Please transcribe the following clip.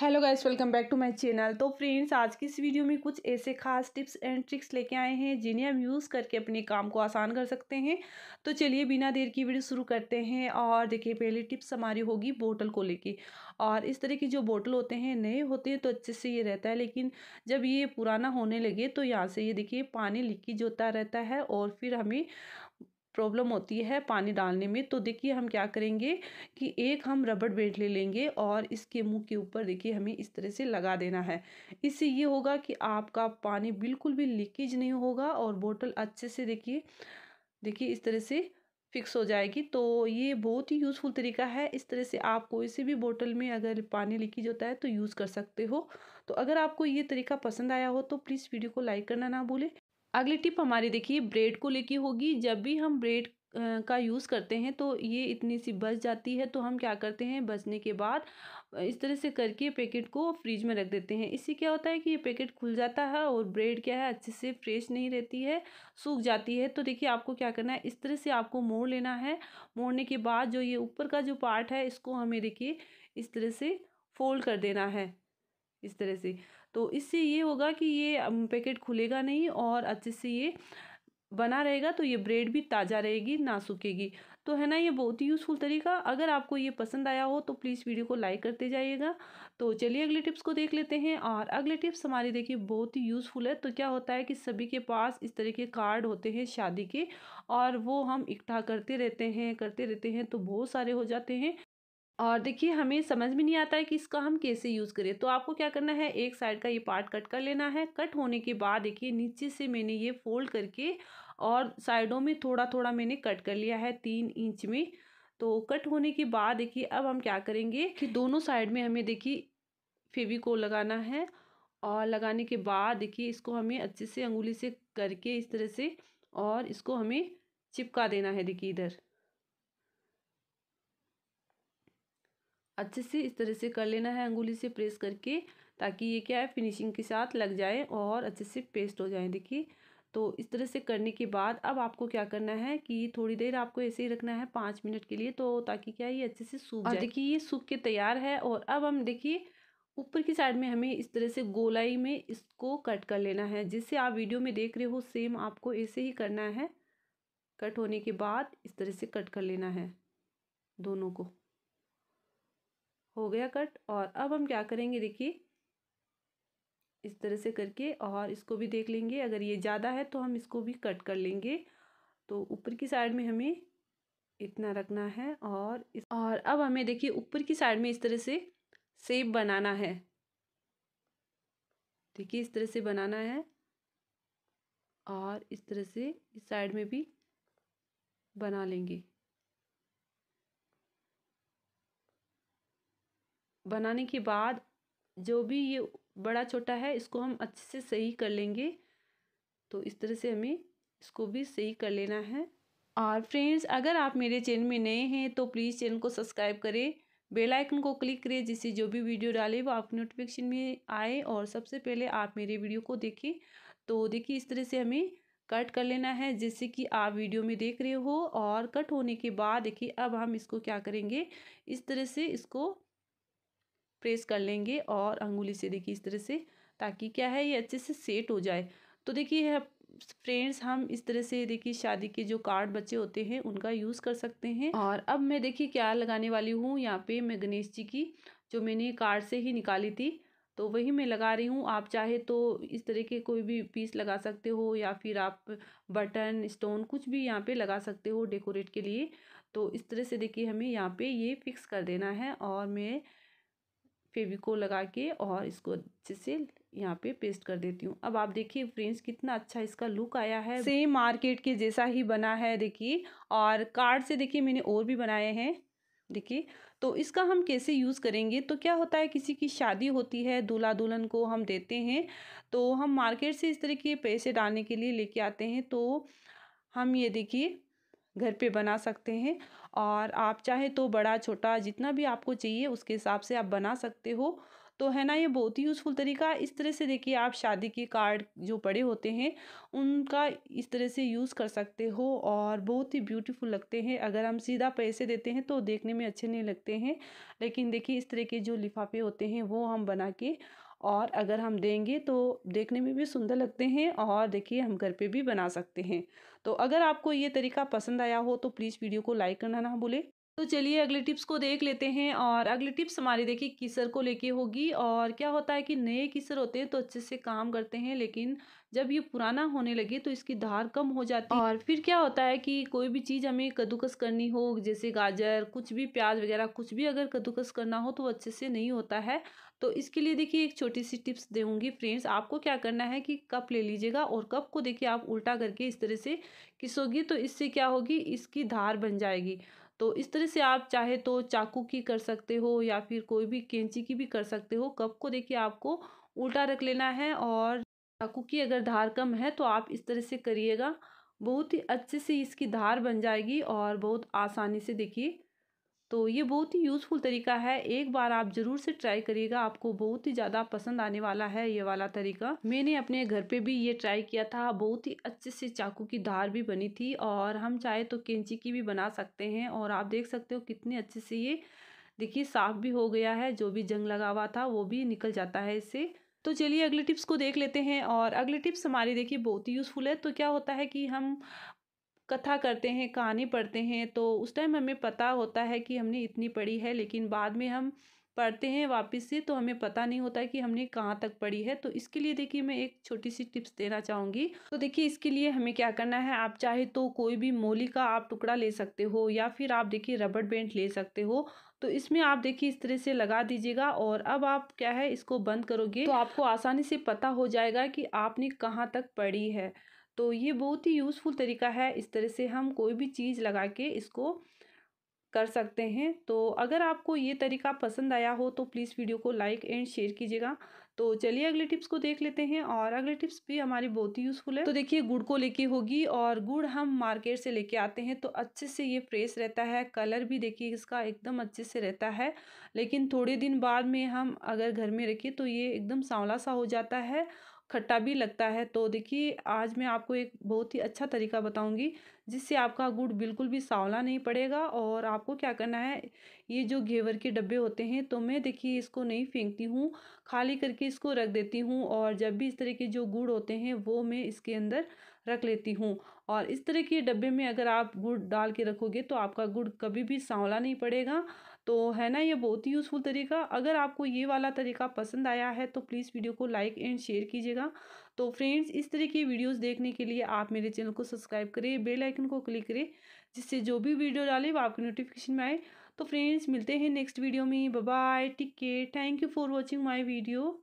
hello guys welcome back to my channel तो friends आज की इस वीडियो में कुछ ऐसे खास टिप्स एंड ट्रिक्स लेके आए हैं जिन्हें हम यूज़ करके अपने काम को आसान कर सकते हैं तो चलिए बिना देर की वीडियो शुरू करते हैं और देखिए पहली टिप्स हमारी होगी बोतल को लेके और इस तरह की जो बोतल होते हैं नए होते हैं तो अच्छे से ये रहता है लेकिन जब ये पुराना होने लगे तो यहाँ से ये देखिए पानी लीकेज होता रहता है और फिर हमें प्रॉब्लम होती है पानी डालने में तो देखिए हम क्या करेंगे कि एक हम रबड़ बेल्ट ले लेंगे और इसके मुंह के ऊपर देखिए हमें इस तरह से लगा देना है इससे ये होगा कि आपका पानी बिल्कुल भी लीकेज नहीं होगा और बोतल अच्छे से देखिए देखिए इस तरह से फिक्स हो जाएगी तो ये बहुत ही यूज़फुल तरीका है इस तरह से आप कोई से भी बोतल में अगर पानी लीकेज होता है तो यूज़ कर सकते हो तो अगर आपको ये तरीका पसंद आया हो तो प्लीज़ वीडियो को लाइक करना ना भूलें अगली टिप हमारी देखिए ब्रेड को लेके होगी जब भी हम ब्रेड का यूज़ करते हैं तो ये इतनी सी बच जाती है तो हम क्या करते हैं बचने के बाद इस तरह से करके पैकेट को फ्रिज में रख देते हैं इससे क्या होता है कि ये पैकेट खुल जाता है और ब्रेड क्या है अच्छे से फ्रेश नहीं रहती है सूख जाती है तो देखिए आपको क्या करना है इस तरह से आपको मोड़ लेना है मोड़ने के बाद जो ये ऊपर का जो पार्ट है इसको हमें देखिए इस तरह से फोल्ड कर देना है इस तरह से तो इससे ये होगा कि ये पैकेट खुलेगा नहीं और अच्छे से ये बना रहेगा तो ये ब्रेड भी ताज़ा रहेगी ना सूखेगी तो है ना ये बहुत ही यूज़फुल तरीका अगर आपको ये पसंद आया हो तो प्लीज़ वीडियो को लाइक करते जाइएगा तो चलिए अगले टिप्स को देख लेते हैं और अगले टिप्स हमारी देखिए बहुत ही यूज़फुल है तो क्या होता है कि सभी के पास इस तरह के कार्ड होते हैं शादी के और वो हम इकट्ठा करते रहते हैं करते रहते हैं तो बहुत सारे हो जाते हैं और देखिए हमें समझ में नहीं आता है कि इसका हम कैसे यूज़ करें तो आपको क्या करना है एक साइड का ये पार्ट कट कर लेना है कट होने के बाद देखिए नीचे से मैंने ये फोल्ड करके और साइडों में थोड़ा थोड़ा मैंने कट कर लिया है तीन इंच में तो कट होने के बाद देखिए अब हम क्या करेंगे कि दोनों साइड में हमें देखिए फेविकोल लगाना है और लगाने के बाद देखिए इसको हमें अच्छे से अंगुली से करके इस तरह से और इसको हमें चिपका देना है देखिए इधर अच्छे से इस तरह से कर लेना है अंगुली से प्रेस करके ताकि ये क्या है फिनिशिंग के साथ लग जाए और अच्छे से पेस्ट हो जाए देखिए तो इस तरह से करने के बाद अब आपको क्या करना है कि थोड़ी देर आपको ऐसे ही रखना है पाँच मिनट के लिए तो ताकि क्या ये अच्छे से सूख जाए देखिए ये सूख के तैयार है और अब हम देखिए ऊपर की साइड में हमें इस तरह से गोलाई में इसको कट कर लेना है जिससे आप वीडियो में देख रहे हो सेम आपको ऐसे ही करना है कट होने के बाद इस तरह से कट कर लेना है दोनों को हो गया कट और अब हम क्या करेंगे देखिए इस तरह से करके और इसको भी देख लेंगे अगर ये ज़्यादा है तो हम इसको भी कट कर लेंगे तो ऊपर की साइड में हमें इतना रखना है और इस और अब हमें देखिए ऊपर की साइड में इस तरह से सेब बनाना है देखिए इस तरह से बनाना है और इस तरह से इस साइड में भी बना लेंगे बनाने के बाद जो भी ये बड़ा छोटा है इसको हम अच्छे से सही कर लेंगे तो इस तरह से हमें इसको भी सही कर लेना है और फ्रेंड्स अगर आप मेरे चैनल में नए हैं तो प्लीज़ चैनल को सब्सक्राइब करें बेल आइकन को क्लिक करें जिससे जो भी वीडियो डाले वो आपके नोटिफिकेशन में आए और सबसे पहले आप मेरे वीडियो को देखें तो देखिए इस तरह से हमें कट कर लेना है जैसे कि आप वीडियो में देख रहे हो और कट होने के बाद देखिए अब हम इसको क्या करेंगे इस तरह से इसको प्रेस कर लेंगे और अंगुली से देखिए इस तरह से ताकि क्या है ये अच्छे से सेट हो जाए तो देखिए फ्रेंड्स हम इस तरह से देखिए शादी के जो कार्ड बचे होते हैं उनका यूज़ कर सकते हैं और अब मैं देखिए क्या लगाने वाली हूँ यहाँ पे मैं गणेश जी की जो मैंने कार्ड से ही निकाली थी तो वही मैं लगा रही हूँ आप चाहे तो इस तरह के कोई भी पीस लगा सकते हो या फिर आप बटन स्टोन कुछ भी यहाँ पे लगा सकते हो डेकोरेट के लिए तो इस तरह से देखिए हमें यहाँ पे ये फिक्स कर देना है और मैं फेविको लगा के और इसको अच्छे से यहाँ पे पेस्ट कर देती हूँ अब आप देखिए फ्रेंड्स कितना अच्छा इसका लुक आया है सेम मार्केट के जैसा ही बना है देखिए और कार्ड से देखिए मैंने और भी बनाए हैं देखिए तो इसका हम कैसे यूज़ करेंगे तो क्या होता है किसी की शादी होती है दूल्हा दुल्हन को हम देते हैं तो हम मार्केट से इस तरह के पैसे डालने के लिए लेके आते हैं तो हम ये देखिए घर पे बना सकते हैं और आप चाहे तो बड़ा छोटा जितना भी आपको चाहिए उसके हिसाब से आप बना सकते हो तो है ना ये बहुत ही यूज़फुल तरीका इस तरह से देखिए आप शादी के कार्ड जो पड़े होते हैं उनका इस तरह से यूज़ कर सकते हो और बहुत ही ब्यूटीफुल लगते हैं अगर हम सीधा पैसे देते हैं तो देखने में अच्छे नहीं लगते हैं लेकिन देखिए इस तरह के जो लिफाफे होते हैं वो हम बना के और अगर हम देंगे तो देखने में भी सुंदर लगते हैं और देखिए हम घर पे भी बना सकते हैं तो अगर आपको ये तरीका पसंद आया हो तो प्लीज़ वीडियो को लाइक करना ना भूलें तो चलिए अगले टिप्स को देख लेते हैं और अगली टिप्स हमारी देखिए किसर को लेके होगी और क्या होता है कि नए किसर होते हैं तो अच्छे से काम करते हैं लेकिन जब ये पुराना होने लगे तो इसकी धार कम हो जाती है और फिर क्या होता है कि कोई भी चीज़ हमें कद्दूकस करनी हो जैसे गाजर कुछ भी प्याज वगैरह कुछ भी अगर कद्दूकस करना हो तो अच्छे से नहीं होता है तो इसके लिए देखिए एक छोटी सी टिप्स देंगी फ्रेंड्स आपको क्या करना है कि कप ले लीजिएगा और कप को देखिए आप उल्टा करके इस तरह से किसोगी तो इससे क्या होगी इसकी धार बन जाएगी तो इस तरह से आप चाहे तो चाकू की कर सकते हो या फिर कोई भी कैंची की भी कर सकते हो कप को देखिए आपको उल्टा रख लेना है और चाकू की अगर धार कम है तो आप इस तरह से करिएगा बहुत ही अच्छे से इसकी धार बन जाएगी और बहुत आसानी से देखिए तो ये बहुत ही यूज़फुल तरीका है एक बार आप ज़रूर से ट्राई करिएगा आपको बहुत ही ज़्यादा पसंद आने वाला है ये वाला तरीका मैंने अपने घर पे भी ये ट्राई किया था बहुत ही अच्छे से चाकू की धार भी बनी थी और हम चाहे तो कैंची की भी बना सकते हैं और आप देख सकते हो कितने अच्छे से ये देखिए साफ भी हो गया है जो भी जंग लगा हुआ था वो भी निकल जाता है इससे तो चलिए अगले टिप्स को देख लेते हैं और अगले टिप्स हमारी देखिए बहुत ही यूज़फुल है तो क्या होता है कि हम कथा करते हैं कहानी पढ़ते हैं तो उस टाइम हमें पता होता है कि हमने इतनी पढ़ी है लेकिन बाद में हम पढ़ते हैं वापस से तो हमें पता नहीं होता कि हमने कहाँ तक पढ़ी है तो इसके लिए देखिए मैं एक छोटी सी टिप्स देना चाहूँगी तो देखिए इसके लिए हमें क्या करना है आप चाहे तो कोई भी मोली का आप टुकड़ा ले सकते हो या फिर आप देखिए रबड़ बैंड ले सकते हो तो इसमें आप देखिए इस तरह से लगा दीजिएगा और अब आप क्या है इसको बंद करोगे तो आपको आसानी से पता हो जाएगा कि आपने कहाँ तक पढ़ी है तो ये बहुत ही यूज़फुल तरीका है इस तरह से हम कोई भी चीज़ लगा के इसको कर सकते हैं तो अगर आपको ये तरीका पसंद आया हो तो प्लीज़ वीडियो को लाइक एंड शेयर कीजिएगा तो चलिए अगले टिप्स को देख लेते हैं और अगले टिप्स भी हमारे बहुत ही यूज़फुल है तो देखिए गुड़ को लेके होगी और गुड़ हम मार्केट से लेके आते हैं तो अच्छे से ये फ्रेश रहता है कलर भी देखिए इसका एकदम अच्छे से रहता है लेकिन थोड़े दिन बाद में हम अगर घर में रखें तो ये एकदम सांवला सा हो जाता है खट्टा भी लगता है तो देखिए आज मैं आपको एक बहुत ही अच्छा तरीका बताऊंगी जिससे आपका गुड़ बिल्कुल भी सावला नहीं पड़ेगा और आपको क्या करना है ये जो घेवर के डब्बे होते हैं तो मैं देखिए इसको नहीं फेंकती हूँ खाली करके इसको रख देती हूँ और जब भी इस तरह के जो गुड़ होते हैं वो मैं इसके अंदर रख लेती हूँ और इस तरह के डब्बे में अगर आप गुड़ डाल के रखोगे तो आपका गुड़ कभी भी सांवला नहीं पड़ेगा तो है ना ये बहुत ही यूज़फुल तरीका अगर आपको ये वाला तरीका पसंद आया है तो प्लीज़ वीडियो को लाइक एंड शेयर कीजिएगा तो फ्रेंड्स इस तरह की वीडियोस देखने के लिए आप मेरे चैनल को सब्सक्राइब करें बेल आइकन को क्लिक करें जिससे जो भी वीडियो डालें वो आपके नोटिफिकेशन में आए तो फ्रेंड्स मिलते हैं नेक्स्ट वीडियो में bye take care thank you for watching my video